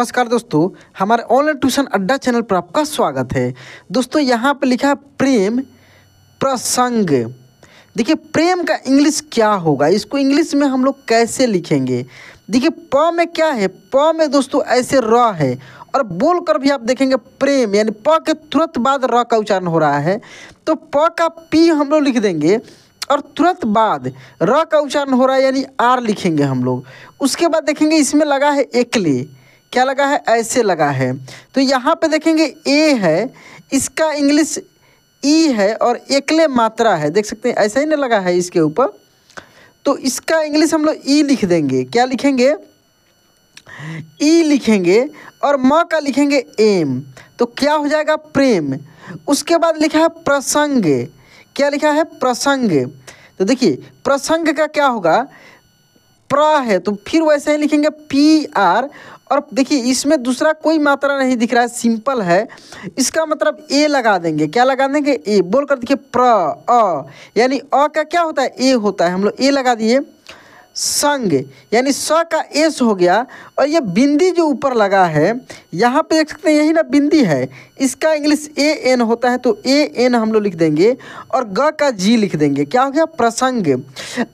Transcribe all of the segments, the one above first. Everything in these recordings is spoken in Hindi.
नमस्कार दोस्तों हमारे ऑनलाइन ट्यूशन अड्डा चैनल पर आपका स्वागत है दोस्तों यहाँ पर लिखा है प्रेम प्रसंग देखिए प्रेम का इंग्लिश क्या होगा इसको इंग्लिश में हम लोग कैसे लिखेंगे देखिए प में क्या है प में दोस्तों ऐसे र है और बोल कर भी आप देखेंगे प्रेम यानी प के तुरंत बाद र का उच्चारण हो रहा है तो प का पी हम लोग लिख देंगे और तुरंत बाद र का उच्चारण हो रहा है यानी आर लिखेंगे हम लोग उसके बाद देखेंगे इसमें लगा है एकले क्या लगा है ऐसे लगा है तो यहाँ पे देखेंगे ए है इसका इंग्लिश ई है और एकले मात्रा है देख सकते हैं ऐसा ही ना लगा है इसके ऊपर तो इसका इंग्लिश हम लोग ई लिख देंगे क्या लिखेंगे ई लिखेंगे और म का लिखेंगे एम तो क्या हो जाएगा प्रेम उसके बाद लिखा है प्रसंग क्या लिखा है प्रसंग तो देखिए प्रसंग का क्या होगा प्र है तो फिर वैसे ही लिखेंगे पी आर और देखिए इसमें दूसरा कोई मात्रा नहीं दिख रहा है सिंपल है इसका मतलब ए लगा देंगे क्या लगा देंगे ए बोल कर देखिए प्र अ यानी अ का क्या होता है ए होता है हम लोग ए लगा दिए संग यानी स का एस हो गया और ये बिंदी जो ऊपर लगा है यहाँ पे देख सकते हैं यही ना बिंदी है इसका इंग्लिश ए एन होता है तो ए एन हम लोग लिख देंगे और ग का जी लिख देंगे क्या हो गया प्रसंग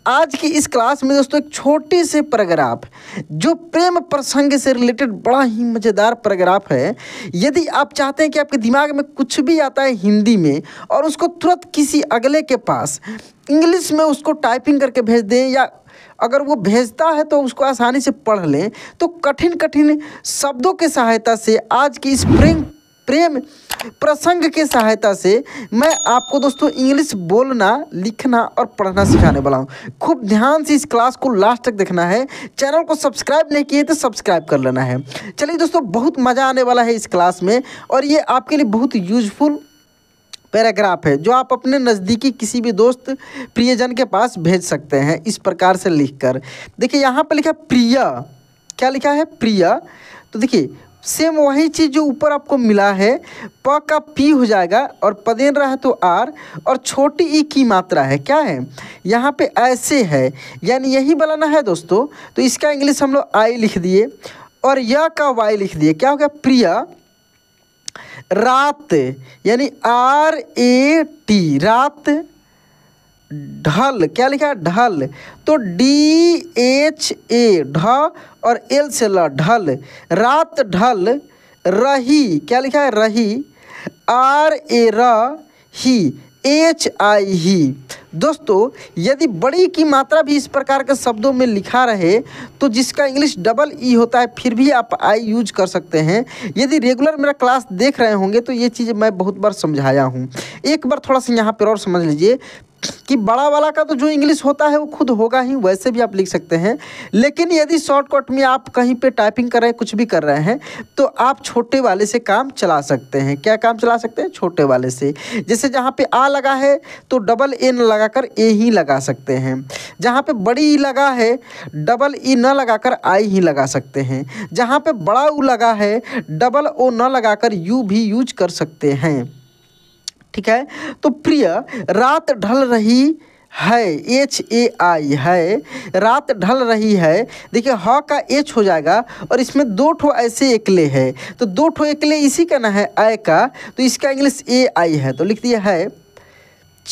आज की इस क्लास में दोस्तों एक छोटे से पैराग्राफ जो प्रेम प्रसंग से रिलेटेड बड़ा ही मज़ेदार पैराग्राफ है यदि आप चाहते हैं कि आपके दिमाग में कुछ भी आता है हिंदी में और उसको तुरंत किसी अगले के पास इंग्लिश में उसको टाइपिंग करके भेज दें या अगर वो भेजता है तो उसको आसानी से पढ़ लें तो कठिन कठिन शब्दों के सहायता से आज की इस प्रेम प्रेम प्रसंग के सहायता से मैं आपको दोस्तों इंग्लिश बोलना लिखना और पढ़ना सिखाने वाला हूँ खूब ध्यान से इस क्लास को लास्ट तक देखना है चैनल को सब्सक्राइब नहीं किए तो सब्सक्राइब कर लेना है चलिए दोस्तों बहुत मज़ा आने वाला है इस क्लास में और ये आपके लिए बहुत यूजफुल पैराग्राफ है जो आप अपने नज़दीकी किसी भी दोस्त प्रियजन के पास भेज सकते हैं इस प्रकार से लिखकर देखिए यहाँ पर लिखा प्रिय क्या लिखा है प्रिय तो देखिए सेम वही चीज़ जो ऊपर आपको मिला है प का पी हो जाएगा और पदेन रहा है तो आर और छोटी ई की मात्रा है क्या है यहाँ पे ऐसे है यानी यही बनाना है दोस्तों तो इसका इंग्लिश हम लोग आई लिख दिए और य का वाई लिख दिए क्या हो गया प्रिया रात यानी आर ए टी रात ढल क्या लिखा है ढल तो डी एच ए ढ और एल से ल ढल रात ढल रही क्या लिखा है रही R A raw he H I ही दोस्तों यदि बड़ी की मात्रा भी इस प्रकार के शब्दों में लिखा रहे तो जिसका इंग्लिश डबल ई होता है फिर भी आप आई यूज कर सकते हैं यदि रेगुलर मेरा क्लास देख रहे होंगे तो ये चीज़ मैं बहुत बार समझाया हूँ एक बार थोड़ा सा यहाँ पर और समझ लीजिए कि बड़ा वाला का तो जो इंग्लिश होता है वो खुद होगा ही वैसे भी आप लिख सकते हैं लेकिन यदि शॉर्टकट में आप कहीं पे टाइपिंग कर रहे हैं कुछ भी कर रहे हैं तो आप छोटे वाले से काम चला सकते हैं क्या काम चला सकते हैं छोटे वाले से जैसे जहाँ पे आ लगा है तो डबल ए न लगा कर ए ही लगा सकते हैं जहाँ पे बड़ी ई e लगा है डबल ई e न लगा कर आई ही लगा सकते हैं जहाँ पे बड़ा ऊ लगा है डबल ओ न लगा कर यू भी यूज कर सकते हैं ठीक है तो प्रिय रात ढल रही है एच ए आई है रात ढल रही है देखिए ह का एच हो जाएगा और इसमें दो ठो ऐसे एकले है तो दो ठो एकले इसी का ना है आय का तो इसका इंग्लिश ए आई है तो लिख दिया है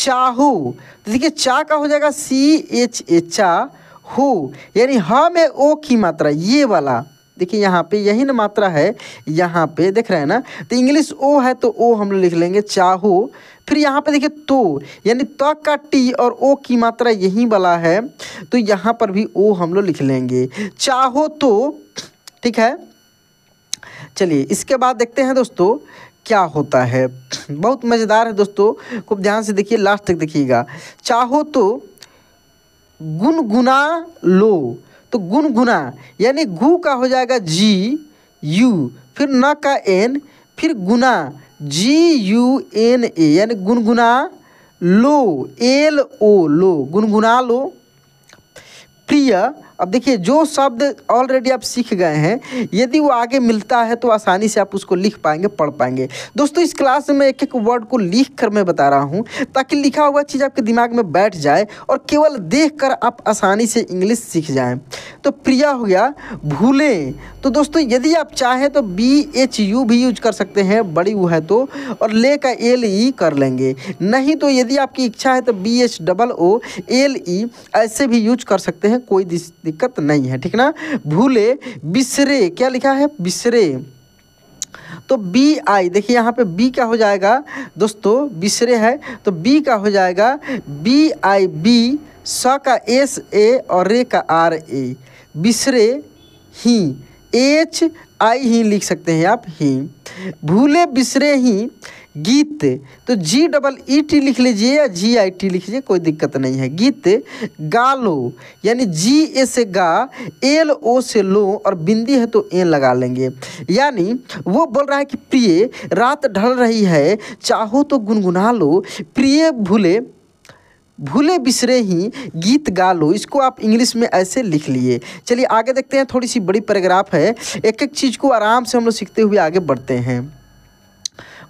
चाहू तो देखिए चा का हो जाएगा सी एच ए चा हु यानी ह में ओ की मात्रा ये वाला देखिए यहाँ पे यही ना मात्रा है यहाँ पे देख रहे हैं ना तो इंग्लिश ओ है तो ओ हम लोग लिख लेंगे चाहो फिर यहाँ पे देखिए तो यानी त का टी और ओ की मात्रा यही वाला है तो यहाँ पर भी ओ हम लोग लिख लेंगे चाहो तो ठीक है चलिए इसके बाद देखते हैं दोस्तों क्या होता है बहुत मज़ेदार है दोस्तों खूब ध्यान से देखिए लास्ट तक देखिएगा चाहो तो गुनगुना लो तो गुनगुना यानी गु का हो जाएगा जी यू फिर न का एन फिर गुना जी यू एन ए यानी गुनगुना लो एल ओ लो गुनगुना लो प्रिय अब देखिए जो शब्द ऑलरेडी आप सीख गए हैं यदि वो आगे मिलता है तो आसानी से आप उसको लिख पाएंगे पढ़ पाएंगे दोस्तों इस क्लास में एक एक वर्ड को लिख कर मैं बता रहा हूँ ताकि लिखा हुआ चीज़ आपके दिमाग में बैठ जाए और केवल देख कर आप आसानी से इंग्लिश सीख जाएँ तो प्रिया हो गया भूलें तो दोस्तों यदि आप चाहें तो बी एच यू भी यूज कर सकते हैं बड़ी वो है तो और ले का एल ई e कर लेंगे नहीं तो यदि आपकी इच्छा है तो B H double O L E ऐसे भी यूज कर सकते हैं कोई दिक्कत नहीं है ठीक ना भूले बिसरे क्या लिखा है बिसरे तो बी आई देखिए यहाँ पे बी क्या हो जाएगा दोस्तों बिसरे है तो बी का हो जाएगा बी आई बी स का एस ए और रे का आर ए बिसरे ही एच आई ही लिख सकते हैं आप ही भूले बिसरे ही गीत तो जी डबल ई टी लिख लीजिए या जी आई टी लिख लीजिए कोई दिक्कत नहीं है गीत गालो यानी जी ए से गा एल ओ से लो और बिंदी है तो ए लगा लेंगे यानी वो बोल रहा है कि प्रिय रात ढल रही है चाहो तो गुनगुना लो प्रिय भूले भूले बिसरे ही गीत गा लो इसको आप इंग्लिश में ऐसे लिख लिए चलिए आगे देखते हैं थोड़ी सी बड़ी पैराग्राफ है एक एक चीज़ को आराम से हम लोग सीखते हुए आगे बढ़ते हैं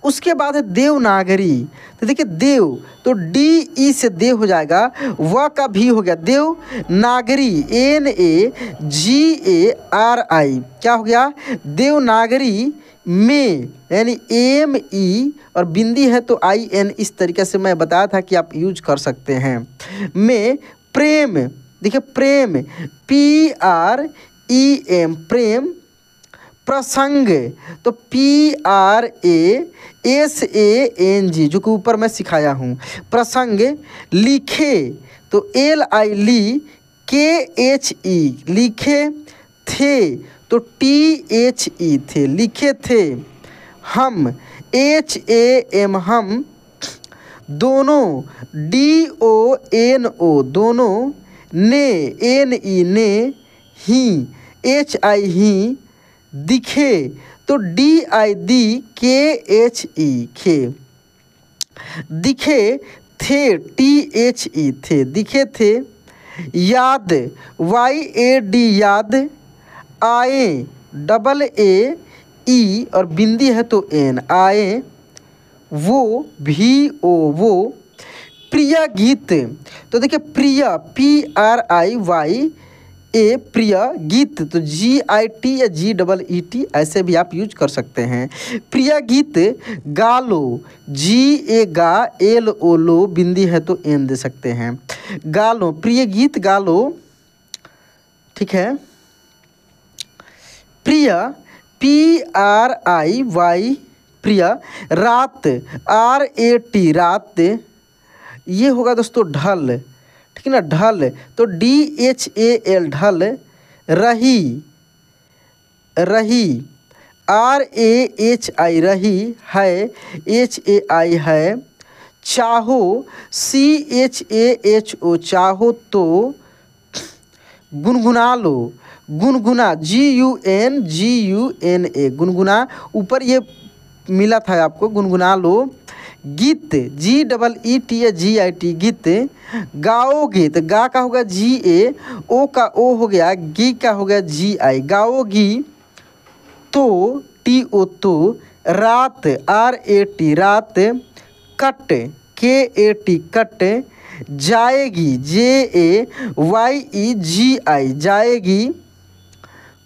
उसके बाद है देवनागरी तो देखिए देव तो डी ई e से देव हो जाएगा व का भी हो गया देव नागरी N A ji A R आई क्या हो गया देवनागरी में यानी एम ई e, और बिंदी है तो आई एन इस तरीके से मैं बताया था कि आप यूज कर सकते हैं में प्रेम देखिए प्रेम पी आर ई एम प्रेम प्रसंग तो P R A S A N G जो कि ऊपर मैं सिखाया हूँ प्रसंग लिखे तो एल आई ली के एच ई लिखे थे तो टी एच ई थे लिखे थे हम एच ए एम हम दोनों डी ओ एन ओ दोनों ने एन ई ने ही एच आई ही दिखे तो डी आई दी के एच ई खे दिखे थे टी एच ई थे दिखे थे याद वाई ए डी याद आए डबल ए ई और बिंदी है तो एन आए वो भी ओ वो प्रिया गीत तो देखिए प्रिया P R I Y A प्रिय गीत तो जी आई टी या जी डबल ई टी ऐसे भी आप यूज कर सकते हैं प्रिय गीत गालो जी ए गा एल ओ लो बिंदी है तो एन दे सकते हैं गालो प्रिय गीत गालो ठीक है प्रिय पी आर आई वाई प्रिय रात आर ए टी रात ये होगा दोस्तों ढल ठीक है ना ढल तो डी एच ए एल ढल रही रही आर ए एच आई रही है एच ए आई है चाहो सी एच ए एच ओ चाहो तो गुनगुना लो गुनगुना G U N G U N A गुनगुना ऊपर ये मिला था आपको गुनगुना लो गीत G double E T A G I T गीत गाओ गीत गा का होगा जी ए e, ओ का ओ हो गया गी का हो गया जी आई गाओ गी तो टी ओ तो रात आर ए टी रात कट के ए टी कट जाएगी जे ए वाई ई जी आई जाएगी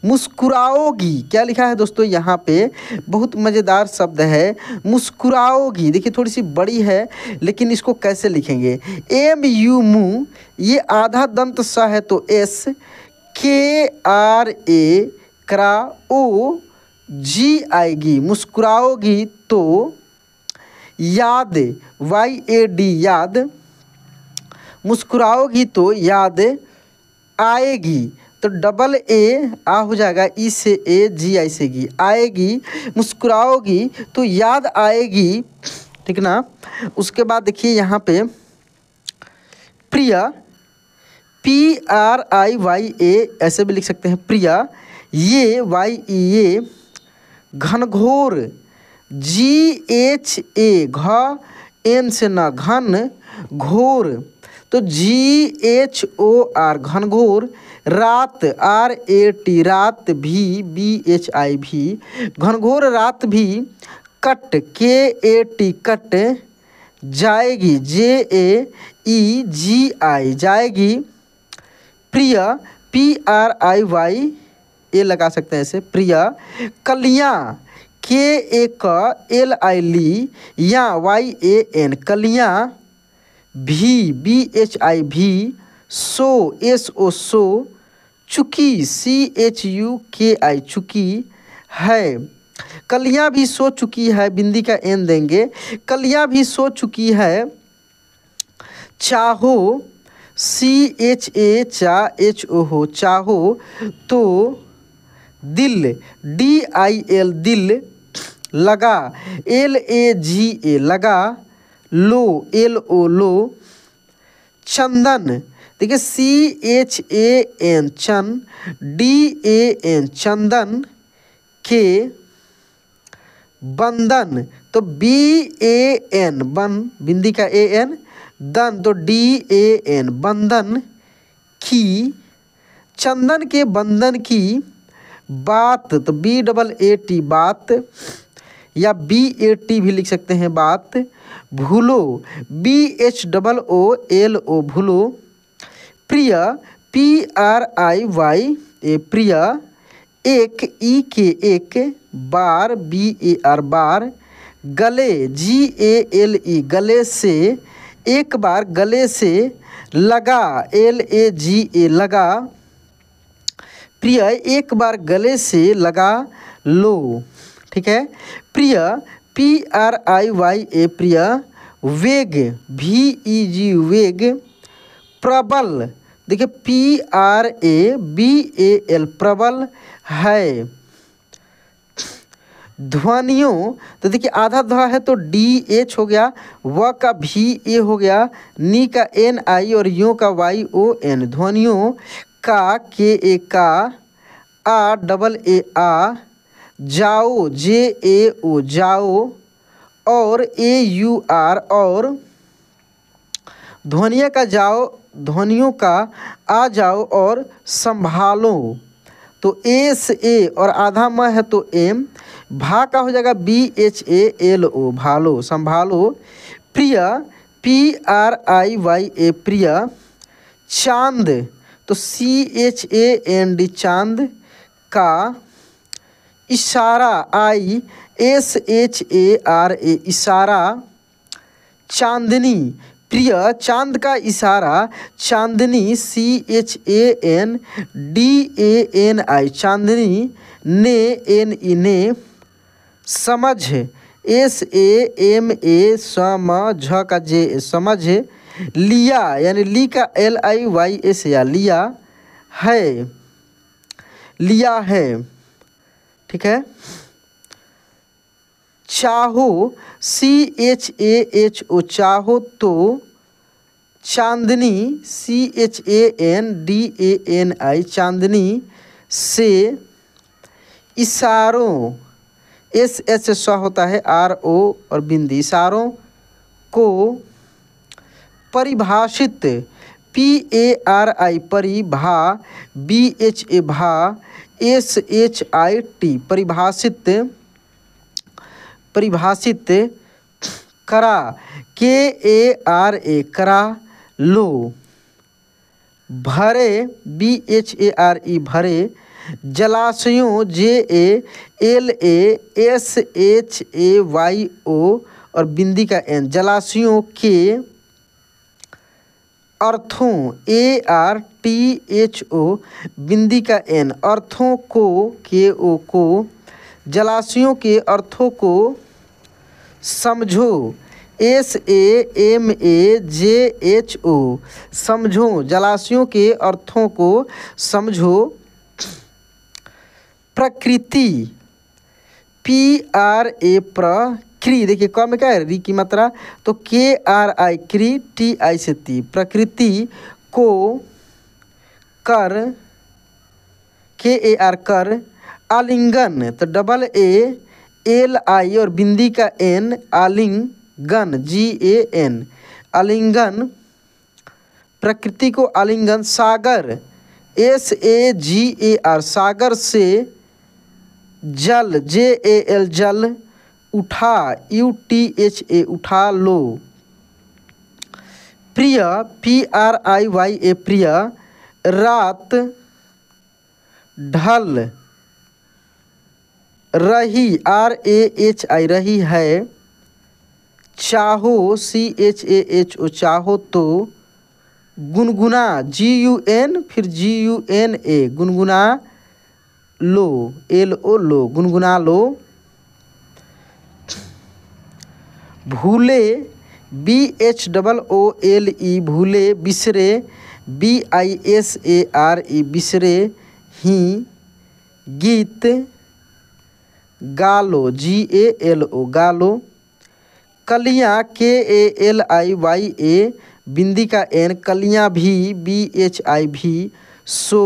मुस्कुराओगी क्या लिखा है दोस्तों यहाँ पे बहुत मज़ेदार शब्द है मुस्कुराओगी देखिए थोड़ी सी बड़ी है लेकिन इसको कैसे लिखेंगे एम यू मु ये आधा दंत सा है तो एस के आर ए करा ओ जी आएगी मुस्कुराओगी तो याद वाई ए डी याद मुस्कुराओगी तो याद आएगी तो डबल ए आ हो जाएगा ई e से ए जी आई से गी आएगी मुस्कुराओगी तो याद आएगी ठीक ना उसके बाद देखिए यहाँ पे प्रिया P R I Y A ऐसे भी लिख सकते हैं प्रिया ये वाई ई ए घनघोर जी एच ए घ एन से न घन घोर तो जी एच ओ आर घनघोर रात आर ए टी रात भी बी एच आई भी घनघोर रात भी कट के ए टी कट जाएगी जे ए ई जी आई जाएगी प्रिय P R I Y A लगा सकते हैं इसे प्रिया कलियाँ के ए क एल आई ली या वाई ए एन कलियाँ भी बी एच आई भी सो एस ओ सो चुकी सी एच यू के आई चुकी है कलिया भी सो चुकी है बिंदी का एन देंगे कलिया भी सो चुकी है चाहो सी एच ए चा एच ओ हो चाहो तो दिल डी आई एल दिल लगा एल ए जी ए लगा लो एल ओ लो चंदन देखिए सी एच ए एन चन डी ए एन चंदन के बंदन तो बी ए एन बन बिंदी का ए एन दन तो डी ए एन बंधन की चंदन के बंधन की बात तो बी डबल ए टी बात या बी ए टी भी लिख सकते हैं बात भूलो B H double O L O भूलो प्रिय P R I Y A प्रिय एक ई के एक बार बी ए आर बार गले जी ए एल ई गले से एक बार गले से लगा एल ए जी ए लगा प्रिय एक बार गले से लगा लो ठीक है प्रिय P R I Y A प्रिय वेग भी ई जी वेग प्रबल देखिए P R A B A L प्रबल है ध्वनियों तो देखिए आधा ध्वा है तो डी एच हो गया व का भी ए हो गया नी का एन आई और यू का वाई ओ एन ध्वनियों का के ए का आ डबल ए आ जाओ जे ए ओ जाओ और ए यू आर और ध्वनिया का जाओ ध्वनियों का आ जाओ और संभालो तो ए से ए और आधा म है तो एम भा का हो जाएगा B H A L O भालो संभालो प्रिया P R I Y A प्रिया चांद तो C H A N D चांद का इशारा I S H A R A इशारा चांदनी प्रिय चांद का इशारा चांदनी C H A N D A N I चांदनी ने एन ई ने समझ एस ए एम ए सम झ का जे समझ लिया यानी ली का एल आई वाई एस या लिया है लिया है ठीक है चाहो सी एच ए एच ओ चाहो तो चांदनी C H A N D A N I चांदनी से इशारों एस एच स्व होता है आर ओ और बिंदी इशारों को परिभाषित पी ए आर आई परिभा बी एच ए भा एस एच आई टी परिभाषित परिभाषित करा के ए आर ए करा लो भरे B H A R E भरे जलाशयों J A L A S H A Y O और बिंदी का एन जलाशयों के अर्थों A R T H O बिंदी का एन अर्थों को के ओ को जलाशयों के अर्थों को समझो S A M A J H O समझो जलाशयों के अर्थों को समझो प्रकृति पी आर ए प्र क्री देखिए क में क्या है री की मात्रा तो के आर आई क्री टी आई से ती प्रकृति को कर के ए आर कर आलिंगन तो डबल ए एल आई और बिंदी का एन आलिंगन जी ए एन आलिंगन प्रकृति को आलिंगन सागर S A ji A R सागर से जल जे ए एल जल उठा यू टी एच ए उठा लो प्रिय P R I Y A प्रिय रात ढल रही आर ए एच आई रही है चाहो सी एच ए एच ओ चाहो तो गुनगुना जी यू एन फिर जी यू एन ए गुनगुना लो एल ओ लो गुनगुना लो भूले B H double O L E भूले बिसरे B I S A R E बिसरे ही गीत गालो जी ए एल ओ गालो कलियाँ के ए एल आई वाई ए बिंदी का एन कलिया भी बी एच आई भी सो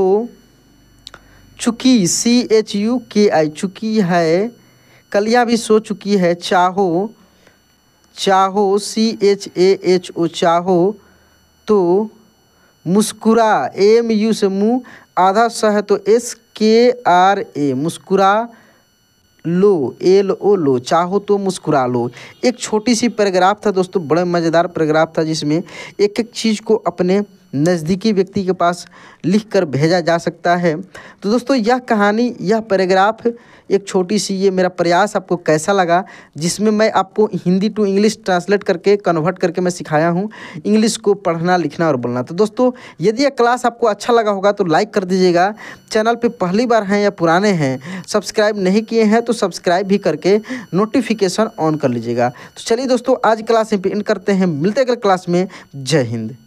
चुकी सी एच यू के आई चुकी है कलियाँ भी सो चुकी है चाहो चाहो सी एच ए एच ओ चाहो तो मुस्कुरा एम यू से मुँह आधा स है तो एस के आर ए मुस्कुरा लो एल ओ लो चाहो तो मुस्कुरा लो एक छोटी सी पैराग्राफ था दोस्तों बड़ा मज़ेदार पैराग्राफ था जिसमें एक एक चीज़ को अपने नज़दीकी व्यक्ति के पास लिख कर भेजा जा सकता है तो दोस्तों यह कहानी यह पैराग्राफ एक छोटी सी ये मेरा प्रयास आपको कैसा लगा जिसमें मैं आपको हिंदी टू इंग्लिश ट्रांसलेट करके कन्वर्ट करके मैं सिखाया हूँ इंग्लिश को पढ़ना लिखना और बोलना तो दोस्तों यदि यह क्लास आपको अच्छा लगा होगा तो लाइक कर दीजिएगा चैनल पर पहली बार हैं या पुराने हैं सब्सक्राइब नहीं किए हैं तो सब्सक्राइब भी करके नोटिफिकेशन ऑन कर लीजिएगा तो चलिए दोस्तों आज क्लास यहाँ पे एंड करते हैं मिलते अगले क्लास में जय हिंद